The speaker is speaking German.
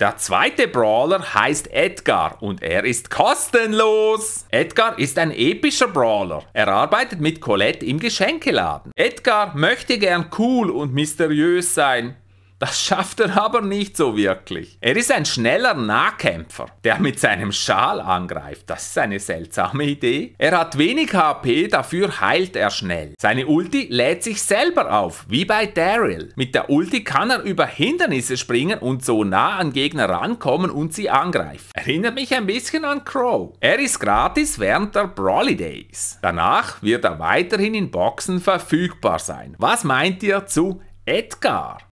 Der zweite Brawler heißt Edgar und er ist kostenlos. Edgar ist ein epischer Brawler. Er arbeitet mit Colette im Geschenkeladen. Edgar möchte gern cool und mysteriös sein. Das schafft er aber nicht so wirklich. Er ist ein schneller Nahkämpfer, der mit seinem Schal angreift. Das ist eine seltsame Idee. Er hat wenig HP, dafür heilt er schnell. Seine Ulti lädt sich selber auf, wie bei Daryl. Mit der Ulti kann er über Hindernisse springen und so nah an Gegner rankommen und sie angreifen. Erinnert mich ein bisschen an Crow. Er ist gratis während der Brawly Days. Danach wird er weiterhin in Boxen verfügbar sein. Was meint ihr zu Edgar?